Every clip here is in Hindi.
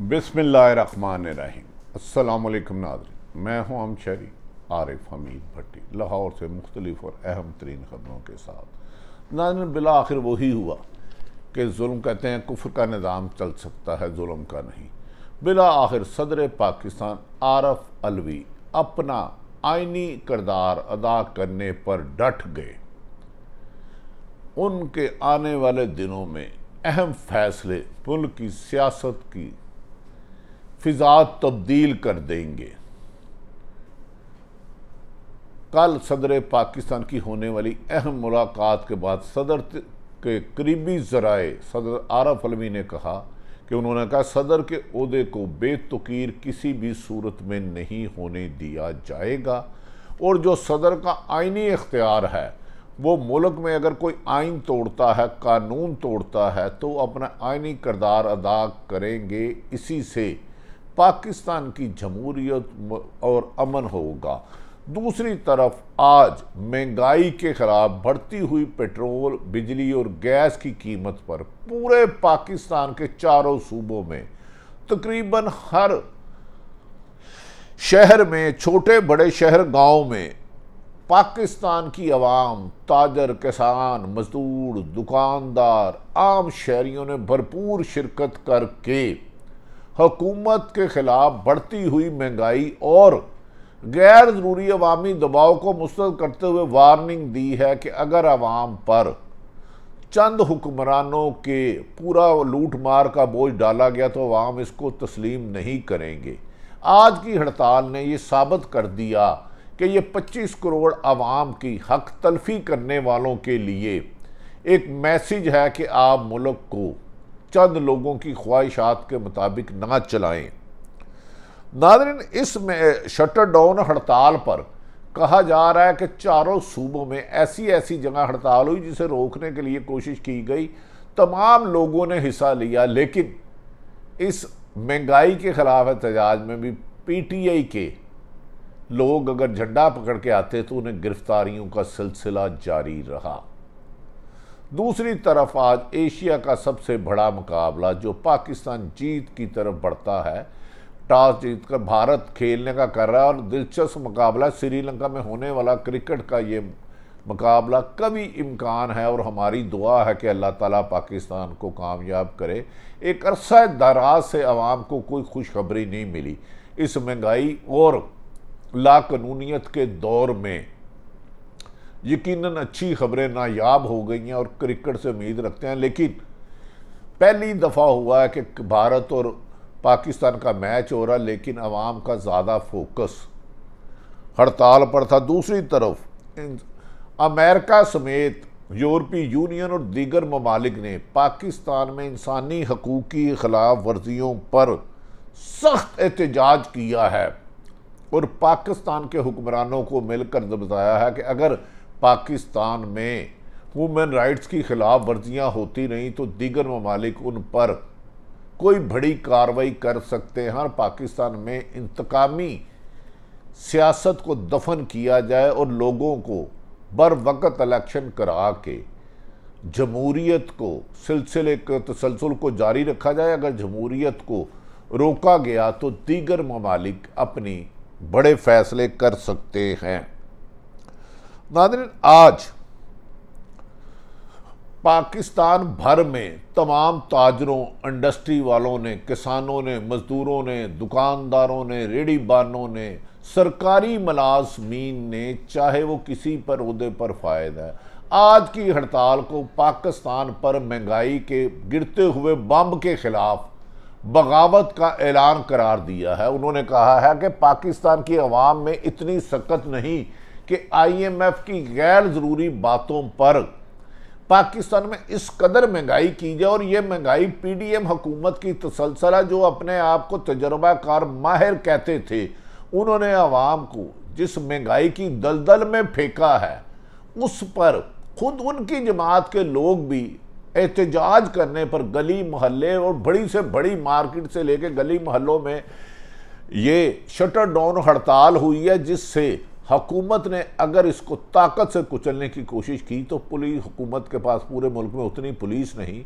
अस्सलाम वालेकुम नाजर मैं हूं हम शहरी आरिफ हमीद भट्टी लाहौर से मुख्तलिफ और अहम तरीन खबरों के साथ नाजन बिला आखिर वही हुआ कि जुल्म कहते हैं कुफर का निज़ाम चल सकता है जुल्म का नहीं बिला आखिर सदर पाकिस्तान आरफ अलवी अपना आइनी करदार अदा करने पर डट गए उनके आने वाले दिनों में अहम फैसले पुल की सियासत की फिजा तब्दील कर देंगे कल सदर पाकिस्तान की होने वाली अहम मुलाकात के बाद सदर के करीबी जराए सदर आरफ अलवी ने कहा कि उन्होंने कहा सदर के अहदे को बेतकीर किसी भी सूरत में नहीं होने दिया जाएगा और जो सदर का आइनी इख्तियार है वो मुल्क में अगर कोई आइन तोड़ता है कानून तोड़ता है तो अपना आइनी करदार अदा करेंगे इसी से पाकिस्तान की जमहूरियत और अमन होगा दूसरी तरफ आज महंगाई के खिलाफ बढ़ती हुई पेट्रोल बिजली और गैस की कीमत पर पूरे पाकिस्तान के चारों सूबों में तकरीबन हर शहर में छोटे बड़े शहर गांव में पाकिस्तान की आवाम ताजर किसान मजदूर दुकानदार आम शहरियों ने भरपूर शिरकत करके हकूमत के ख़िलाफ़ बढ़ती हुई महंगाई और गैर ज़रूरी अवामी दबाव को मुस्रद करते हुए वार्निंग दी है कि अगर आवाम पर चंद हुक्मरानों के पूरा लूट मार का बोझ डाला गया तो आवाम इसको तस्लीम नहीं करेंगे आज की हड़ताल ने यह साबित कर दिया कि ये 25 करोड़ आवाम की हक तलफी करने वालों के लिए एक मैसेज है कि आप मुल्क को चंद लोगों की ख्वाहिशात के मुताबिक ना चलाएं नादरन इस शटर डाउन हड़ताल पर कहा जा रहा है कि चारों सूबों में ऐसी ऐसी जगह हड़ताल हुई जिसे रोकने के लिए कोशिश की गई तमाम लोगों ने हिस्सा लिया लेकिन इस महंगाई के ख़िलाफ़ एहतजाज में भी पीटीआई के लोग अगर झंडा पकड़ के आते तो उन्हें गिरफ्तारियों का सिलसिला जारी रहा दूसरी तरफ आज एशिया का सबसे बड़ा मुकाबला जो पाकिस्तान जीत की तरफ बढ़ता है टॉस जीत कर भारत खेलने का कर रहा है और दिलचस्प मुकाबला श्रीलंका में होने वाला क्रिकेट का ये मुकाबला कभी इम्कान है और हमारी दुआ है कि अल्लाह ताला पाकिस्तान को कामयाब करे एक अरसा दराज से आवाम को कोई खुशखबरी नहीं मिली इस महंगाई और लाकानूनीत के दौर में यकीनन अच्छी खबरें नायाब हो गई हैं और क्रिकेट से उम्मीद रखते हैं लेकिन पहली दफ़ा हुआ है कि भारत और पाकिस्तान का मैच हो रहा लेकिन आवाम का ज़्यादा फोकस हड़ताल पर था दूसरी तरफ अमेरिका समेत यूरोपीय यूनियन और दीगर ममालिक ने पाकिस्तान में इंसानी हकूक़ की खिलाफ वर्जियों पर सख्त एहतजाज किया है और पाकिस्तान के हुक्मरानों को मिलकर बताया है कि अगर पाकिस्तान में वुमेन राइट्स की खिलाफ वर्जियाँ होती रहीं तो दीगर ममालिक उन पर कोई बड़ी कार्रवाई कर सकते हैं और पाकिस्तान में इंतकामी सियासत को दफन किया जाए और लोगों को बर वक्त इलेक्शन करा के जमहूरीत को सिलसिले तसलसल को जारी रखा जाए अगर जमहूरीत को रोका गया तो दीगर ममालिक अपनी बड़े फैसले कर सकते हैं नादरीन आज पाकिस्तान भर में तमाम ताजरों इंडस्ट्री वालों ने किसानों ने मज़दूरों ने दुकानदारों ने रेडी बानों ने सरकारी मलाजमीन ने चाहे वो किसी पर उदे पर फायद है आज की हड़ताल को पाकिस्तान पर महंगाई के गिरते हुए बम के ख़िलाफ़ बगावत का ऐलान करार दिया है उन्होंने कहा है कि पाकिस्तान की आवाम में इतनी सकत नहीं कि आईएमएफ की गैर ज़रूरी बातों पर पाकिस्तान में इस कदर महंगाई की जाए और यह महंगाई पीडीएम हुकूमत की तसलसल जो अपने आप को तजर्बाकार माहिर कहते थे उन्होंने आवाम को जिस महंगाई की दलदल में फेंका है उस पर खुद उनकी जमात के लोग भी एहतजाज करने पर गली मोहल्ले और बड़ी से बड़ी मार्केट से लेकर गली मोहल्लों में ये शटर डाउन हड़ताल हुई है जिससे हकूमत ने अगर इसको ताकत से कुचलने की कोशिश की तो पुलिस हुकूमत के पास पूरे मुल्क में उतनी पुलिस नहीं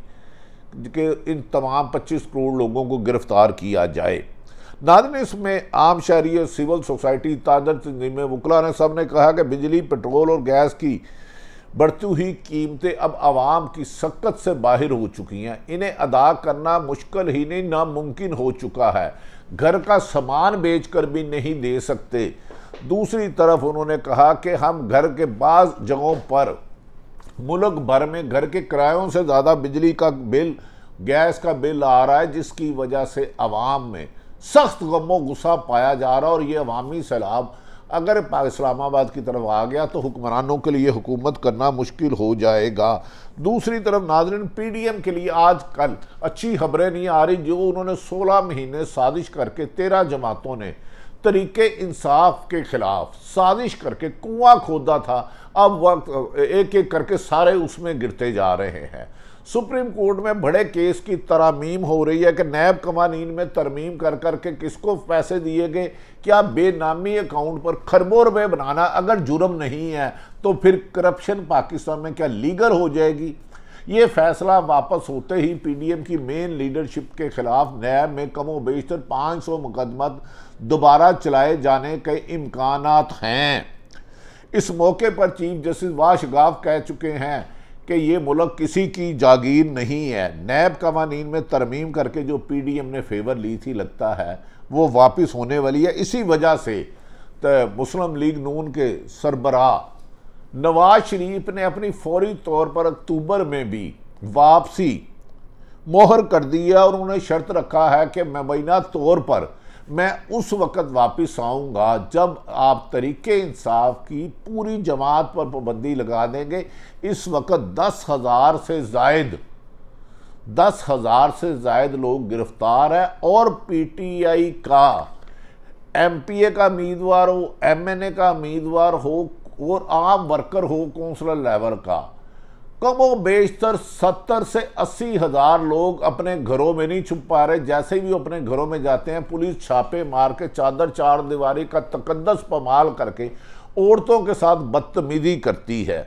कि इन तमाम 25 करोड़ लोगों को गिरफ्तार किया जाए नादिन इसमें आम शहरी और सिविल सोसाइटी ताजर तंजीम वकला ने सब ने कहा कि बिजली पेट्रोल और गैस की बढ़ती हुई कीमतें अब आवाम की सकत से बाहर हो चुकी हैं इन्हें अदा करना मुश्किल ही नहीं नामुमकिन हो चुका है घर का सामान बेच कर भी नहीं दे सकते दूसरी तरफ उन्होंने कहा कि हम घर के बाद जगहों पर मुल्क भर में घर के किरायों से ज़्यादा बिजली का बिल गैस का बिल आ रहा है जिसकी वजह से अवाम में सख्त गमो गुस्सा पाया जा रहा है और ये अवामी सैलाब अगर इस्लामाबाद की तरफ आ गया तो हुक्मरानों के लिए हुकूमत करना मुश्किल हो जाएगा दूसरी तरफ नाजरन पी डी एम के लिए आज कल अच्छी खबरें नहीं आ रही जो उन्होंने सोलह महीने साजिश करके तेरह जमातों ने तरीके इंसाफ के खिलाफ साजिश करके कुआं खोदा था अब वक्त एक एक करके सारे उसमें गिरते जा रहे हैं सुप्रीम कोर्ट में बड़े केस की तरामीम हो रही है कि नैब कवानीन में तरमीम कर कर के किसको पैसे दिए गए क्या बेनामी अकाउंट पर खरबों रुपये बनाना अगर जुर्म नहीं है तो फिर करप्शन पाकिस्तान में क्या लीगल हो जाएगी ये फैसला वापस होते ही पीडीएम की मेन लीडरशिप के खिलाफ नैब में कमो बेशतर सौ मुकदमत दोबारा चलाए जाने के इम्कान हैं इस मौके पर चीफ जस्टिस वाशगाफ कह चुके हैं कि ये मुल्क किसी की जागीर नहीं है नैब कवानीन में तरमीम करके जो पी डी एम ने फेवर ली थी लगता है वो वापस होने वाली है इसी वजह से मुस्लिम लीग नून के सरबरा नवाज शरीफ ने अपनी फौरी तौर पर अक्टूबर में भी वापसी मोहर कर दी है और उन्होंने शर्त रखा है कि मुबैना तौर पर मैं उस वक़्त वापस आऊँगा जब आप तरीके इंसाफ की पूरी जमात पर पाबंदी लगा देंगे इस वक्त दस हज़ार से जायद दस हज़ार से जायद लोग गिरफ्तार हैं और पीटीआई का एमपीए का उम्मीदवार हो एमएनए का उम्मीदवार हो और आम वर्कर हो कौंसलर लेवल का कमो बेशतर सत्तर से अस्सी हज़ार लोग अपने घरों में नहीं छुप पा रहे जैसे भी अपने घरों में जाते हैं पुलिस छापे मार के चादर चार दीवारी का तकदस पमाल करके औरतों के साथ बदतमीजी करती है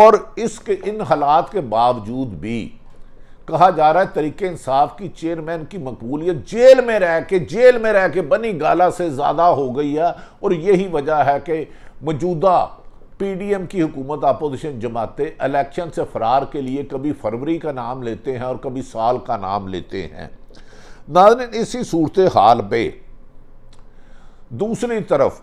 और इसके इन हालात के बावजूद भी कहा जा रहा है तरीके इंसाफ की चेयरमैन की मकबूलियत जेल में रह के जेल में रह के बनी गाला से ज़्यादा हो गई है और यही वजह है कि मौजूदा पीडीएम की हुकूमत अपोजिशन जमाते इलेक्शन से फरार के लिए कभी फरवरी का नाम लेते हैं और कभी साल का नाम लेते हैं नाजन इसी सूरत हाल पे दूसरी तरफ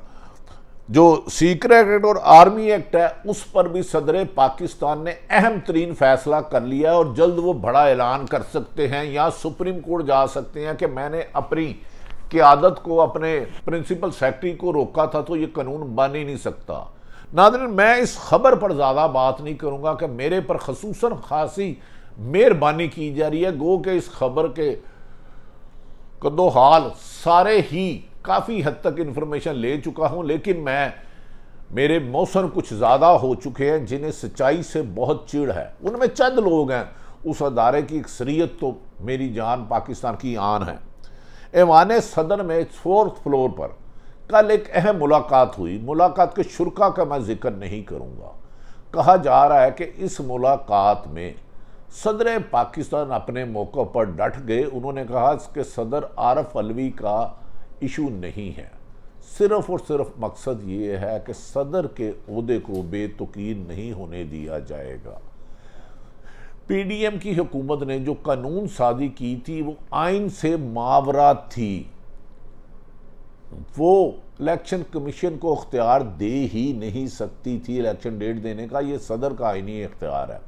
जो सीक्रेट एक्ट और आर्मी एक्ट है उस पर भी सदर पाकिस्तान ने अहम तरीन फैसला कर लिया और जल्द वो बड़ा ऐलान कर सकते हैं या सुप्रीम कोर्ट जा सकते हैं कि मैंने अपनी क्यादत को अपने प्रिंसिपल सेक्रेटरी को रोका था तो ये कानून बन ही नहीं सकता नादरन मैं इस खबर पर ज़्यादा बात नहीं करूँगा कि मेरे पर खसूस खासी मेहरबानी की जा रही है गो के इस खबर के कदो हाल सारे ही काफ़ी हद तक इन्फॉर्मेशन ले चुका हूँ लेकिन मैं मेरे मौसम कुछ ज़्यादा हो चुके हैं जिन्हें सच्चाई से बहुत चिड़ है उनमें चंद लोग हैं उस अदारे की अक्सरीत तो मेरी जान पाकिस्तान की आन है ऐवान सदन में फोर्थ फ्लोर पर कल एक अहम मुलाकात हुई मुलाकात के शुरा का मैं जिक्र नहीं करूँगा कहा जा रहा है कि इस मुलाकात में सदर पाकिस्तान अपने मौक़ों पर डट गए उन्होंने कहा कि सदर आरफ अलवी का इशू नहीं है सिर्फ़ और सिर्फ मकसद ये है कि सदर के अहदे को बेतुकीन नहीं होने दिया जाएगा पी डी एम की हुकूमत ने जो कानून शादी की थी वो आइन से मावरा थी वो इलेक्शन कमीशन को अख्तियार दे ही नहीं सकती थी इलेक्शन डेट देने का ये सदर का आइनी अख्तियार है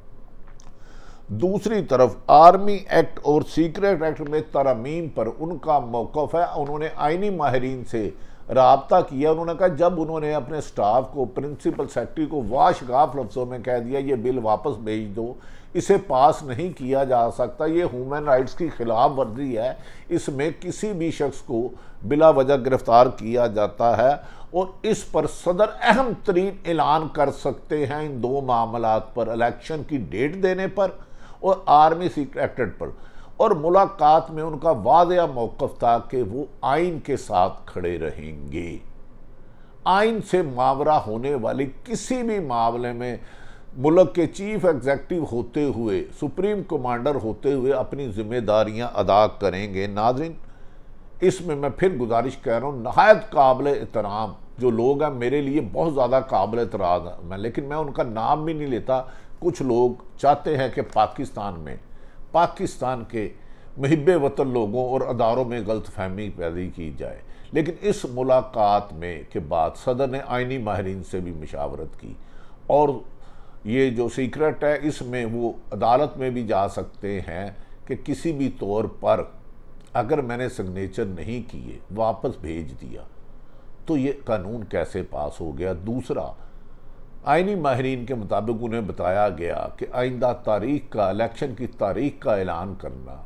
दूसरी तरफ आर्मी एक्ट और सीक्रेट एक्ट में तरमीम पर उनका मौकफ है उन्होंने आइनी माहरीन से रबता किया उन्होंने कहा जब उन्होंने अपने स्टाफ को प्रिंसिपल सेक्रेटरी को वाशगाफ लफ्ज़ों में कह दिया ये बिल वापस भेज दो इसे पास नहीं किया जा सकता ये ह्यूमन राइट्स की खिलाफ वर्जी है इसमें किसी भी शख्स को बिला वजह गिरफ्तार किया जाता है और इस पर सदर अहम तरीन ऐलान कर सकते हैं इन दो मामला पर इलेक्शन की डेट देने पर और आर्मी सीक्रेटेड पर और मुलाकात में उनका वादा मौक़ था कि वो आइन के साथ खड़े रहेंगे आइन से मावरा होने वाले किसी भी मामले में मुल्क के चीफ एग्जेक्टिव होते हुए सुप्रीम कमांडर होते हुए अपनी जिम्मेदारियां अदा करेंगे नाजरीन इसमें मैं फिर गुजारिश कह रहा हूँ नहायत काबिल एहतराम जो लोग हैं मेरे लिए बहुत ज़्यादा काबिल एतराज़ हैं मैं लेकिन मैं उनका नाम भी नहीं लेता कुछ लोग चाहते हैं कि पाकिस्तान में पाकिस्तान के महब वतन लोगों और अदारों में गलत फहमी पैदा की जाए लेकिन इस मुलाकात में के बाद सदर ने आइनी माहरीन से भी मशावरत की और ये जो सीक्रेट है इसमें वो अदालत में भी जा सकते हैं कि किसी भी तौर पर अगर मैंने सिग्नेचर नहीं किए वापस भेज दिया तो ये कानून कैसे पास हो गया दूसरा आइनी माहरीन के मुताबिक उन्हें बताया गया कि आइंदा तारीख का इलेक्शन की तारीख का ऐलान करना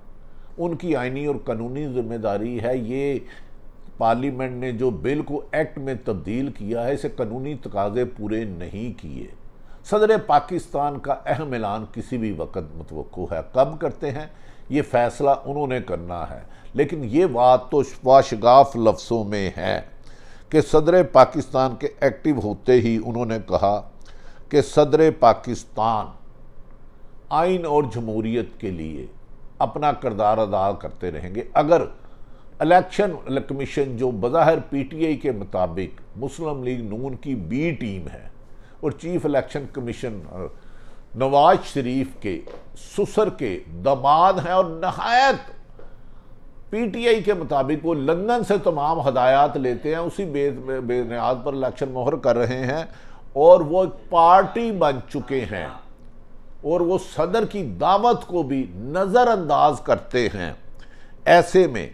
उनकी आइनी और कानूनी जिम्मेदारी है ये पार्लियामेंट ने जो बिल को एक्ट में तब्दील किया है इसे कानूनी तकाजे पूरे नहीं किए सदर पाकिस्तान का अहम ऐलान किसी भी वक्त मतवक़ है कब करते हैं ये फ़ैसला उन्होंने करना है लेकिन ये बात तो वाशगाफ लफ्सों में है कि सदर पाकिस्तान के एक्टिव होते ही उन्होंने कहा कि सदर पाकिस्तान आइन और जमहूरीत के लिए अपना करदार अदा करते रहेंगे अगर इलेक्शन कमीशन जो बज़ाहिर पीटीआई के मुताबिक मुस्लिम लीग नून की बी टीम है और chief election commission Nawaz Sharif के सुसर के दमाद हैं और नहायत पीटीआई के मुताबिक वो लंदन से तमाम हदायत लेते हैं उसी बेनियाद पर इलेक्शन मोहर कर रहे हैं और वो एक पार्टी बन चुके हैं और वो सदर की दावत को भी नज़रअंदाज करते हैं ऐसे में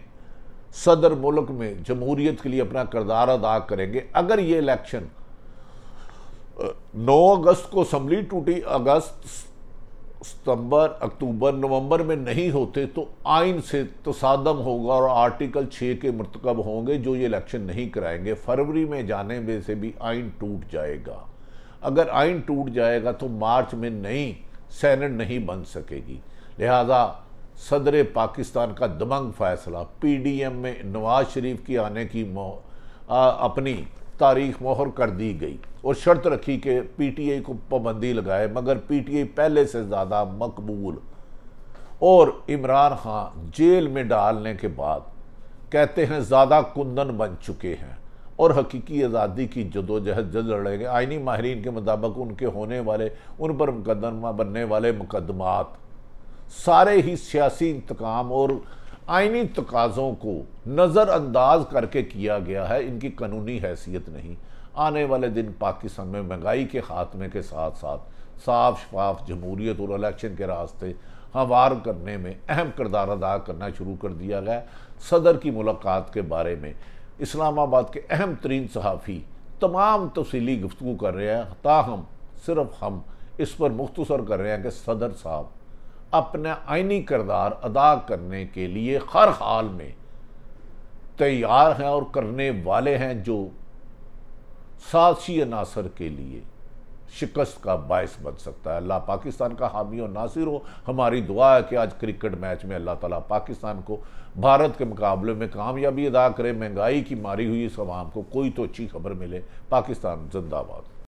सदर मुल्क में जमहूरीत के लिए अपना करदार अदा करेंगे अगर ये इलेक्शन 9 अगस्त को असम्बली टूटी अगस्त सितंबर अक्टूबर नवंबर में नहीं होते तो आइन से तसादम तो होगा और आर्टिकल छः के मरतकब होंगे जो ये इलेक्शन नहीं कराएंगे फरवरी में जाने में से भी आइन टूट जाएगा अगर आइन टूट जाएगा तो मार्च में नहीं सैनट नहीं बन सकेगी लिहाजा सदर पाकिस्तान का दबंग फैसला एम में नवाज शरीफ की आने की आ, अपनी तारीख मोहर कर दी गई और शर्त रखी कि पी टी आई को पाबंदी लगाए मगर पी टी आई पहले से ज़्यादा मकबूल और इमरान खान जेल में डालने के बाद कहते हैं ज़्यादा कुंदन बन चुके हैं और हकीकी आज़ादी की जदोजहद जद लड़ेंगे आइनी माहरीन के मुताबिक उनके होने वाले उन पर मुकदमा बनने वाले मुकदमात सारे ही सियासी इंतकाम और आइनी तकाज़ों को नज़रअंदाज करके किया गया है इनकी कानूनी हैसियत नहीं आने वाले दिन पाकिस्तान में महंगाई के खात्मे के साथ साथ साफ शफाफ जमहूरियत और इलेक्शन के रास्ते हमवार करने में अहम करदार अदा करना शुरू कर दिया गया सदर की मुलाकात के बारे में इस्लामाबाद के अहम तरीन सहाफ़ी तमाम तफसीली गुफ्तु कर रहे हैं ताहम सिर्फ हम इस पर मुख्तसर कर रहे हैं कि सदर साहब अपना आइनी किरदार अदा करने के लिए हर हाल में तैयार हैं और करने वाले हैं जो सासी अनासर के लिए शिकस्त का बायस बन सकता है अल्लाह पाकिस्तान का हामी और नासिर हो हमारी दुआ है कि आज क्रिकेट मैच में अल्लाह ताला पाकिस्तान को भारत के मुकाबले में कामयाबी अदा करे महंगाई की मारी हुई इस आवाम को कोई तो अच्छी खबर मिले पाकिस्तान जिंदाबाद